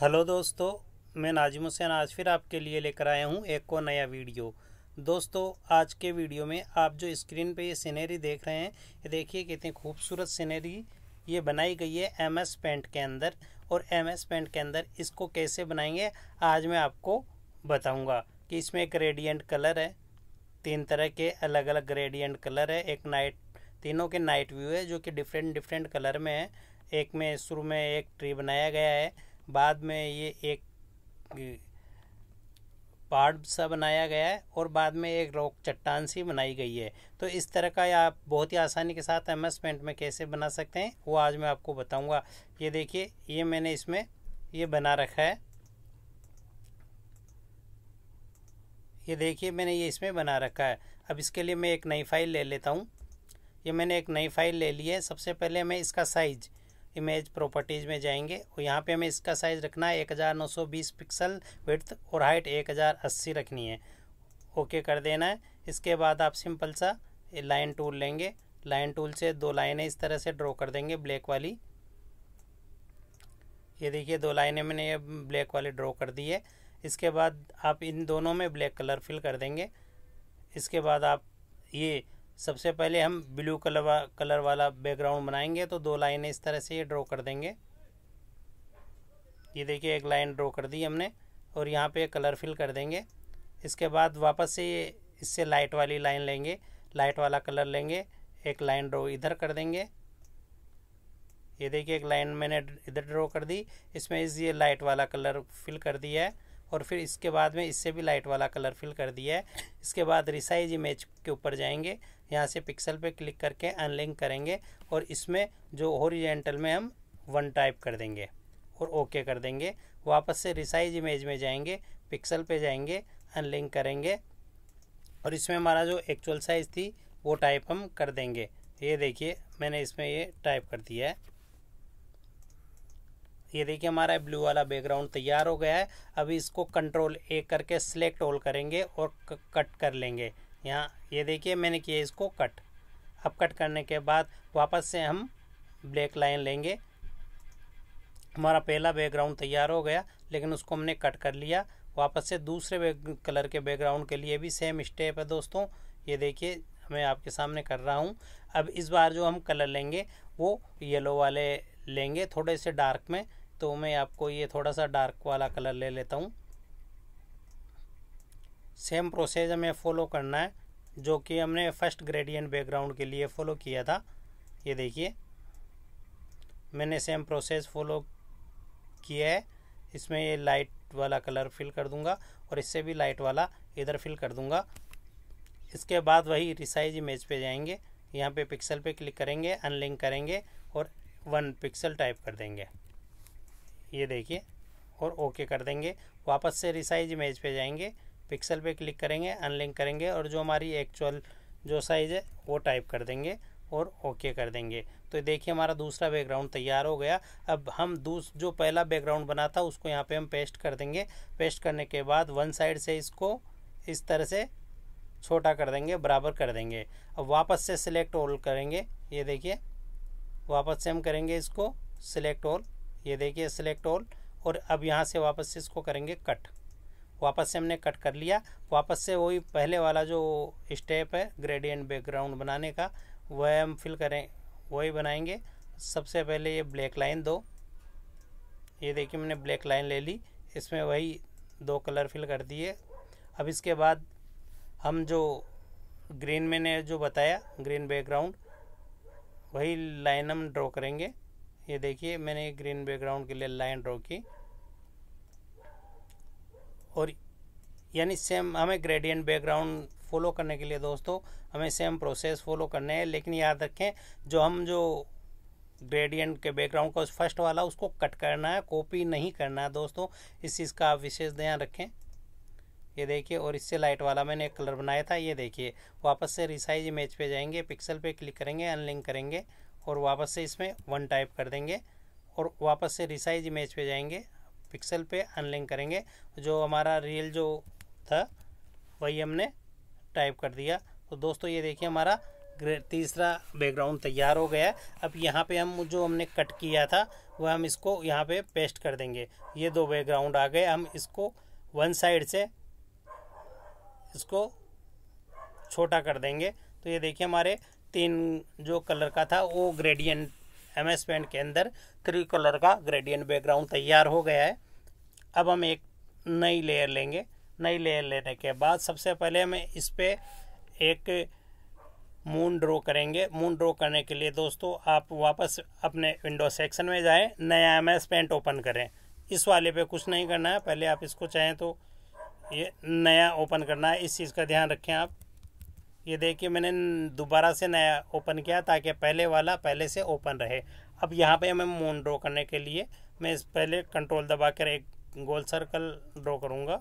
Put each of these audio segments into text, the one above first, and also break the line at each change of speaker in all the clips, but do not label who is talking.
hello दोस्तों मैं नाजिम हुसैन आज फिर आपके लिए लेकर आया हूँ एक और नया वीडियो दोस्तों आज के वीडियो में आप जो स्क्रीन पे ये सीनरी देख रहे हैं ये देखिए कितनी खूबसूरत सीनरी ये बनाई गई है एम एस पेंट के अंदर और एम एस पेंट के अंदर इसको कैसे बनाएंगे आज मैं आपको बताऊँगा कि इसमें एक ग्रेडियंट कलर है तीन तरह के अलग अलग ग्रेडियंट कलर है एक नाइट तीनों के नाइट व्यू है जो कि डिफरेंट डिफरेंट कलर में है एक में शुरू में एक ट्री बनाया गया है बाद में ये एक पार्ट सा बनाया गया है और बाद में एक रॉक चट्टान सी बनाई गई है तो इस तरह का आप बहुत ही आसानी के साथ एम एस पेंट में कैसे बना सकते हैं वो आज मैं आपको बताऊंगा ये देखिए ये मैंने इसमें ये बना रखा है ये देखिए मैंने ये इसमें बना रखा है अब इसके लिए मैं एक नई फाइल ले लेता हूँ ये मैंने एक नई फाइल ले ली है सबसे पहले मैं इसका साइज़ इमेज प्रॉपर्टीज़ में जाएंगे और यहाँ पे हमें इसका साइज़ रखना है 1920 पिक्सल विड्थ और हाइट 1080 रखनी है ओके कर देना है इसके बाद आप सिंपल सा लाइन टूल लेंगे लाइन टूल से दो लाइनें इस तरह से ड्रॉ कर देंगे ब्लैक वाली ये देखिए दो लाइनें मैंने ये ब्लैक वाली ड्रॉ कर दी है इसके बाद आप इन दोनों में ब्लैक कलर फिल कर देंगे इसके बाद आप ये सबसे पहले हम ब्लू कलर वा, कलर वाला बैकग्राउंड बनाएंगे तो दो लाइनें इस तरह से ये ड्रॉ कर देंगे ये देखिए एक लाइन ड्रॉ कर दी हमने और यहाँ पे कलर फिल कर देंगे इसके बाद वापस से ये इससे लाइट वाली लाइन लेंगे लाइट वाला कलर लेंगे एक लाइन ड्रॉ इधर कर देंगे ये देखिए एक लाइन मैंने इधर ड्रॉ कर दी इसमें इस ये लाइट वाला कलर फिल कर दिया है और फिर इसके बाद में इससे भी लाइट वाला कलर फिल कर दिया है इसके बाद रिसाइज इमेज के ऊपर जाएंगे यहाँ से पिक्सल पे क्लिक करके अनलिंक करेंगे और इसमें जो ओरिजेंटल में हम वन टाइप कर देंगे और ओके कर देंगे वापस से रिसाइज इमेज में जाएंगे पिक्सल पे जाएंगे अनलिंक करेंगे और इसमें हमारा जो एक्चुअल साइज़ थी वो टाइप हम कर देंगे ये देखिए मैंने इसमें ये टाइप कर दिया है ये देखिए हमारा ब्लू वाला बैकग्राउंड तैयार हो गया है अभी इसको कंट्रोल ए करके सिलेक्ट ऑल करेंगे और कट कर लेंगे यहाँ ये देखिए मैंने किया इसको कट अब कट करने के बाद वापस से हम ब्लैक लाइन लेंगे हमारा पहला बैकग्राउंड तैयार हो गया लेकिन उसको हमने कट कर लिया वापस से दूसरे कलर के बैकग्राउंड के लिए भी सेम स्टेप है दोस्तों ये देखिए मैं आपके सामने कर रहा हूँ अब इस बार जो हम कलर लेंगे वो येलो वाले लेंगे थोड़े से डार्क में तो मैं आपको ये थोड़ा सा डार्क वाला कलर ले लेता हूँ सेम प्रोसेस हमें फॉलो करना है जो कि हमने फर्स्ट ग्रेडियंट बैकग्राउंड के लिए फॉलो किया था ये देखिए मैंने सेम प्रोसेस फॉलो किया है इसमें ये लाइट वाला कलर फिल कर दूंगा और इससे भी लाइट वाला इधर फिल कर दूंगा इसके बाद वही रिसाइज इमेज पे जाएंगे यहाँ पे पिक्सल पे क्लिक करेंगे अनलिंक करेंगे और वन पिक्सल टाइप कर देंगे ये देखिए और ओके कर देंगे वापस से रिसाइज इमेज पे जाएंगे पिक्सल पे क्लिक करेंगे अनलिंक करेंगे और जो हमारी एक्चुअल जो साइज़ है वो टाइप कर देंगे और ओके कर देंगे तो देखिए हमारा दूसरा बैकग्राउंड तैयार हो गया अब हम दूस जो पहला बैकग्राउंड बना था उसको यहाँ पे हम पेस्ट कर देंगे पेस्ट करने के बाद वन साइड से इसको इस तरह से छोटा कर देंगे बराबर कर देंगे अब वापस से सिलेक्ट ऑल करेंगे ये देखिए वापस से हम करेंगे इसको सिलेक्ट ऑल ये देखिए सिलेक्ट ऑल और अब यहाँ से वापस से इसको करेंगे कट वापस से हमने कट कर लिया वापस से वही पहले वाला जो स्टेप है ग्रेडियंट बैकग्राउंड बनाने का वह हम फिल करें वही बनाएंगे सबसे पहले ये ब्लैक लाइन दो ये देखिए मैंने ब्लैक लाइन ले ली इसमें वही दो कलर फिल कर दिए अब इसके बाद हम जो ग्रीन मैंने जो बताया ग्रीन बैकग्राउंड वही लाइन हम ड्रॉ करेंगे ये देखिए मैंने ग्रीन बैकग्राउंड के लिए लाइन ड्रॉ की और यानी सेम हमें ग्रेडियंट बैकग्राउंड फॉलो करने के लिए दोस्तों हमें सेम प्रोसेस फॉलो करने हैं लेकिन याद रखें जो हम जो ग्रेडियंट के बैकग्राउंड का फर्स्ट वाला उसको कट करना है कॉपी नहीं करना है दोस्तों इस चीज़ का आप विशेष ध्यान रखें ये देखिए और इससे लाइट वाला मैंने एक कलर बनाया था ये देखिए वापस से रिसाइज इमेज पे जाएंगे पिक्सल पे क्लिक करेंगे अनलिंक करेंगे और वापस से इसमें वन टाइप कर देंगे और वापस से रिसाइज इमेज पे जाएंगे पिक्सल पे अनलिंक करेंगे जो हमारा रियल जो था वही हमने टाइप कर दिया तो दोस्तों ये देखिए हमारा तीसरा बैकग्राउंड तैयार हो गया अब यहाँ पर हम जो हमने कट किया था वह हम इसको यहाँ पे पेस्ट कर देंगे ये दो बैकग्राउंड आ गए हम इसको वन साइड से इसको छोटा कर देंगे तो ये देखिए हमारे तीन जो कलर का था वो ग्रेडियंट एम एस पेंट के अंदर थ्री कलर का ग्रेडियंट बैकग्राउंड तैयार हो गया है अब हम एक नई लेयर लेंगे नई लेयर लेने के बाद सबसे पहले हम इस पर एक मून ड्रॉ करेंगे मून ड्रॉ करने के लिए दोस्तों आप वापस अपने विंडो सेक्शन में जाएं नया एम एस पेंट ओपन करें इस वाले पे कुछ नहीं करना है पहले आप इसको चाहें तो ये नया ओपन करना है इस चीज़ का ध्यान रखें आप ये देखिए मैंने दोबारा से नया ओपन किया ताकि पहले वाला पहले से ओपन रहे अब यहाँ पे मैं मून ड्रॉ करने के लिए मैं इस पहले कंट्रोल दबा कर एक गोल सर्कल ड्रॉ करूँगा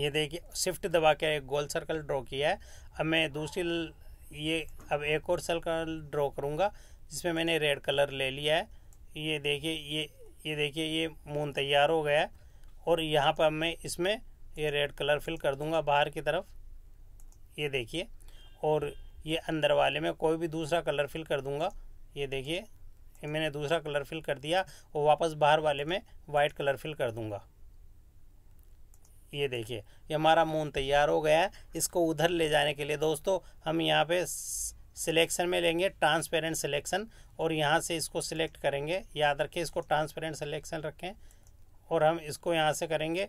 ये देखिए शिफ्ट दबा के एक गोल सर्कल ड्रॉ किया है अब मैं दूसरी ये अब एक और सर्कल ड्रॉ करूँगा जिसमें मैंने रेड कलर ले लिया है ये देखिए ये ये देखिए ये मून तैयार हो गया है और यहाँ पर मैं इसमें ये रेड कलर फिल कर दूंगा बाहर की तरफ ये देखिए और ये अंदर वाले में कोई भी दूसरा कलर फिल कर दूंगा ये देखिए मैंने दूसरा कलर फिल कर दिया और वापस बाहर वाले में वाइट कलर फिल कर दूंगा ये देखिए ये हमारा मून तैयार हो गया है इसको उधर ले जाने के लिए दोस्तों हम यहाँ पे सिलेक्शन में लेंगे ट्रांसपेरेंट सिलेक्शन और यहाँ से इसको सिलेक्ट करेंगे याद रखें इसको ट्रांसपेरेंट सिलेक्शन रखें और हम इसको यहाँ से करेंगे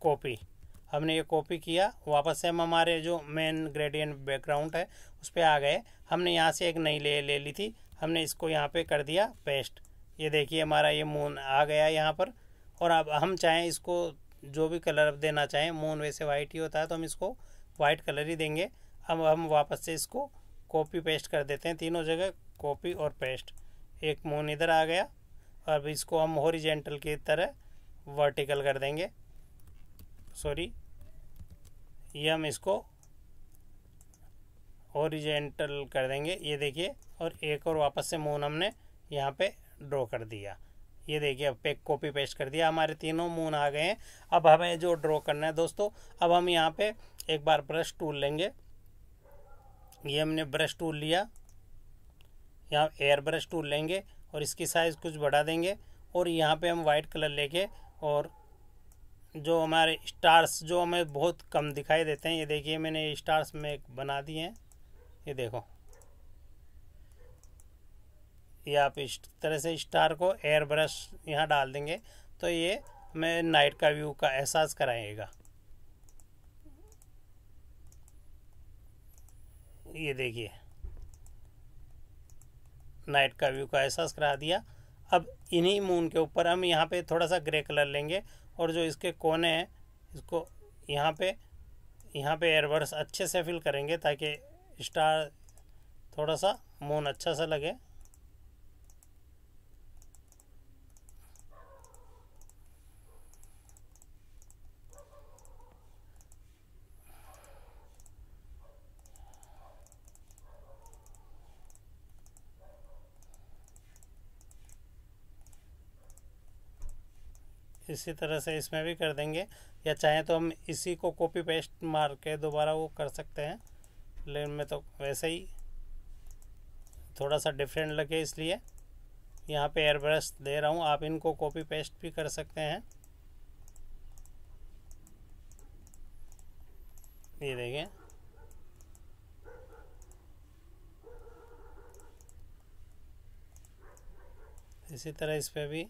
कॉपी हमने ये कॉपी किया वापस से हम हमारे जो मेन ग्रेडियंट बैकग्राउंड है उस पर आ गए हमने यहाँ से एक नई ले ले ली थी हमने इसको यहाँ पे कर दिया पेस्ट ये देखिए हमारा ये मून आ गया यहाँ पर और अब हम चाहें इसको जो भी कलर देना चाहें मून वैसे वाइट ही होता है तो हम इसको वाइट कलर ही देंगे अब हम वापस से इसको कॉपी पेस्ट कर देते हैं तीनों जगह कॉपी और पेस्ट एक मून इधर आ गया अब इसको हम हॉरिजेंटल की तरह वर्टिकल कर देंगे सॉरी ये हम इसको ओरिजेंटल कर देंगे ये देखिए और एक और वापस से मून हमने यहाँ पे ड्रॉ कर दिया ये देखिए अब पेक कॉपी पेस्ट कर दिया हमारे तीनों मून आ गए हैं अब हमें जो ड्रॉ करना है दोस्तों अब हम यहाँ पे एक बार ब्रश टूल लेंगे ये हमने ब्रश टूल लिया यहाँ एयर ब्रश टूल लेंगे और इसकी साइज़ कुछ बढ़ा देंगे और यहाँ पे हम वाइट कलर लेके और जो हमारे स्टार्स जो हमें बहुत कम दिखाई देते हैं ये देखिए मैंने स्टार्स में बना दिए हैं ये देखो ये आप इस तरह से स्टार को एयर ब्रश यहाँ डाल देंगे तो ये हमें नाइट का व्यू का एहसास कराएगा ये देखिए नाइट का व्यू का एहसास करा दिया अब इन्हीं मून के ऊपर हम यहाँ पे थोड़ा सा ग्रे कलर लेंगे और जो इसके कोने हैं इसको यहाँ पे यहाँ पे एयरवर्स अच्छे से फिल करेंगे ताकि स्टार थोड़ा सा मून अच्छा सा लगे इसी तरह से इसमें भी कर देंगे या चाहें तो हम इसी को कॉपी पेस्ट मार के दोबारा वो कर सकते हैं लेकिन मैं तो वैसे ही थोड़ा सा डिफरेंट लगे इसलिए यहाँ पे एयर ब्रश दे रहा हूँ आप इनको कॉपी पेस्ट भी कर सकते हैं ये देखें इसी तरह इस पर भी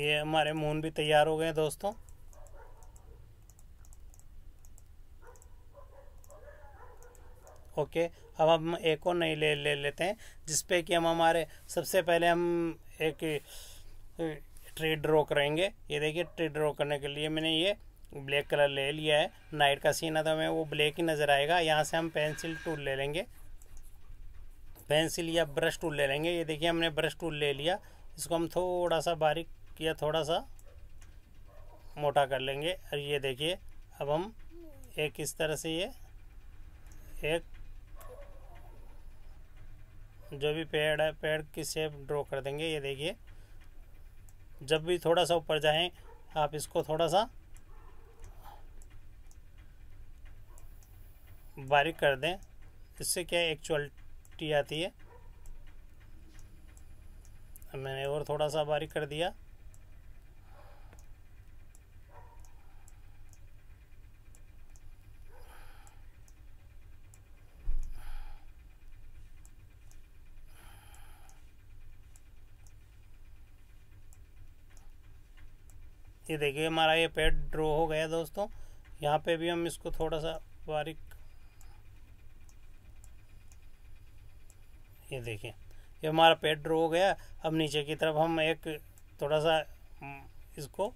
ये हमारे मून भी तैयार हो गए दोस्तों ओके अब हम एक और नई ले ले लेते हैं जिसपे कि हम हमारे सबसे पहले हम एक ट्री ड्रॉ करेंगे ये देखिए ट्री ड्रॉ करने के लिए मैंने ये ब्लैक कलर ले लिया है नाइट का सीन है तो हमें वो ब्लैक ही नज़र आएगा यहाँ से हम पेंसिल टूल ले लेंगे पेंसिल या ब्रश टूल ले लेंगे ये देखिए हमने ब्रश टूल ले लिया इसको हम थोड़ा सा बारीक किया थोड़ा सा मोटा कर लेंगे और ये देखिए अब हम एक इस तरह से ये एक जो भी पेड़ है पेड़ की शेप ड्रॉ कर देंगे ये देखिए जब भी थोड़ा सा ऊपर जाएं आप इसको थोड़ा सा बारीक कर दें इससे क्या एक्चुअलिटी आती है मैंने और थोड़ा सा बारीक कर दिया ये देखिए हमारा ये पेड़ ड्रो हो गया दोस्तों यहाँ पे भी हम इसको थोड़ा सा बारीक ये देखिए ये हमारा पेड़ ड्रो हो गया अब नीचे की तरफ हम एक थोड़ा सा हम्म, इसको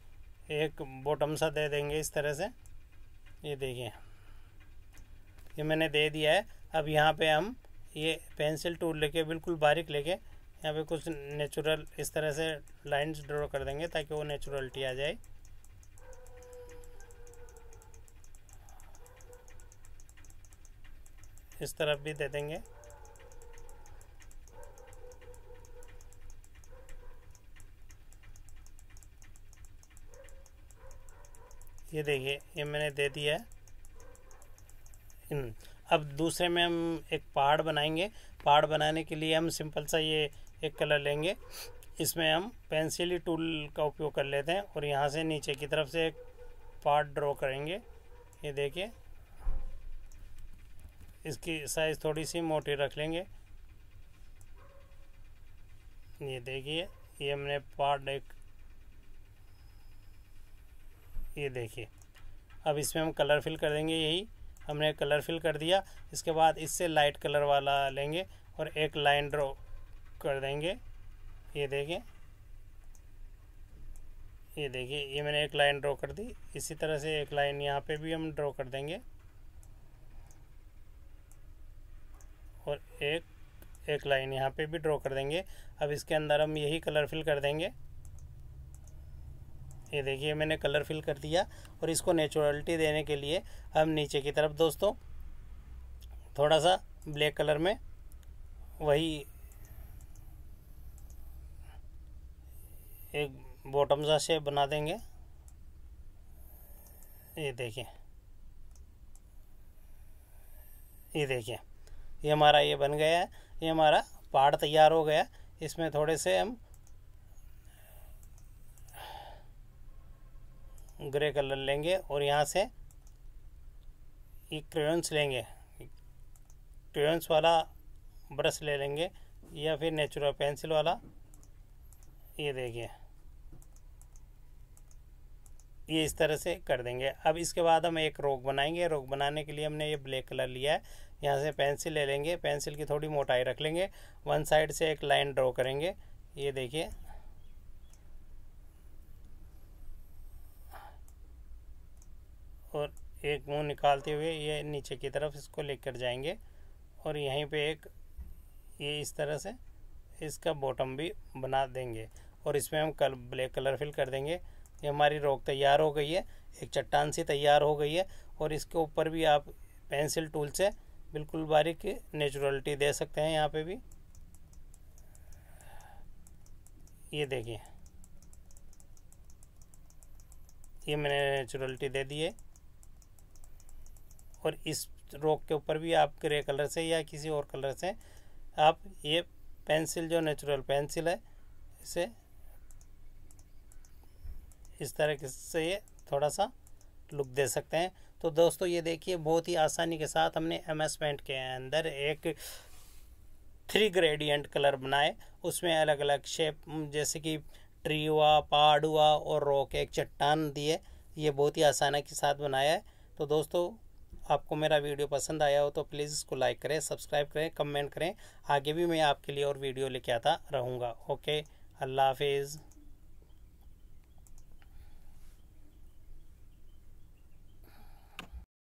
एक बॉटम सा दे देंगे इस तरह से ये देखिए ये मैंने दे दिया है अब यहाँ पे हम ये पेंसिल टूल लेके बिल्कुल बारीक लेके यहाँ पे कुछ नेचुरल इस तरह से लाइंस ड्रॉ कर देंगे ताकि वो नेचुरलिटी आ जाए इस तरफ भी दे देंगे ये देखिए ये मैंने दे दिया है हम्म, अब दूसरे में हम एक पहाड़ बनाएंगे पहाड़ बनाने के लिए हम सिंपल सा ये एक कलर लेंगे इसमें हम पेंसिली टूल का उपयोग कर लेते हैं और यहाँ से नीचे की तरफ से एक पार्ट ड्रॉ करेंगे ये देखिए इसकी साइज़ थोड़ी सी मोटी रख लेंगे ये देखिए ये हमने पार्ट एक ये देखिए अब इसमें हम कलर फिल कर देंगे यही हमने कलर फिल कर दिया इसके बाद इससे लाइट कलर वाला लेंगे और एक लाइन ड्रॉ कर देंगे ये देखें ये देखिए ये मैंने एक लाइन ड्रॉ कर दी इसी तरह से एक लाइन यहाँ पे भी हम ड्रॉ कर देंगे और एक एक लाइन यहाँ पे भी ड्रॉ कर देंगे अब इसके अंदर हम यही कलर फिल कर देंगे ये देखिए मैंने कलर फिल कर दिया और इसको नेचुरलिटी देने के लिए हम नीचे की तरफ दोस्तों थोड़ा सा ब्लैक कलर में वही एक बॉटम सा शेप बना देंगे ये देखिए ये देखिए ये हमारा ये बन गया है ये हमारा पहाड़ तैयार हो गया इसमें थोड़े से हम ग्रे कलर लेंगे और यहाँ से ये क्रेन्स लेंगे क्रेन्स वाला ब्रश ले लेंगे या फिर नेचुरल पेंसिल वाला ये देखिए ये इस तरह से कर देंगे अब इसके बाद हम एक रोक बनाएंगे रोक बनाने के लिए हमने ये ब्लैक कलर लिया है यहाँ से पेंसिल ले लेंगे पेंसिल की थोड़ी मोटाई रख लेंगे वन साइड से एक लाइन ड्रॉ करेंगे ये देखिए एक मुंह निकालते हुए ये नीचे की तरफ इसको लेकर जाएंगे और यहीं पे एक ये इस तरह से इसका बॉटम भी बना देंगे और इसमें हम कल ब्लैक कलर फिल कर देंगे ये हमारी रोक तैयार हो गई है एक चट्टान सी तैयार हो गई है और इसके ऊपर भी आप पेंसिल टूल से बिल्कुल बारीक नेचुरलिटी दे सकते हैं यहाँ पे भी ये देखिए ये मैंने नेचुरलिटी दे दी है और इस रोक के ऊपर भी आप ग्रे कलर से या किसी और कलर से आप ये पेंसिल जो नेचुरल पेंसिल है इसे इस तरह से ये थोड़ा सा लुक दे सकते हैं तो दोस्तों ये देखिए बहुत ही आसानी के साथ हमने एम एस पेंट के अंदर एक थ्री ग्रेडियंट कलर बनाए उसमें अलग अलग शेप जैसे कि ट्री हुआ पहाड़ हुआ और रॉक एक चट्टान दिए ये बहुत ही आसानी के साथ बनाया है तो दोस्तों आपको मेरा वीडियो पसंद आया हो तो प्लीज़ इसको लाइक करें सब्सक्राइब करें कमेंट करें आगे भी मैं आपके लिए और वीडियो लेके आता रहूँगा ओके अल्लाह हाफिज़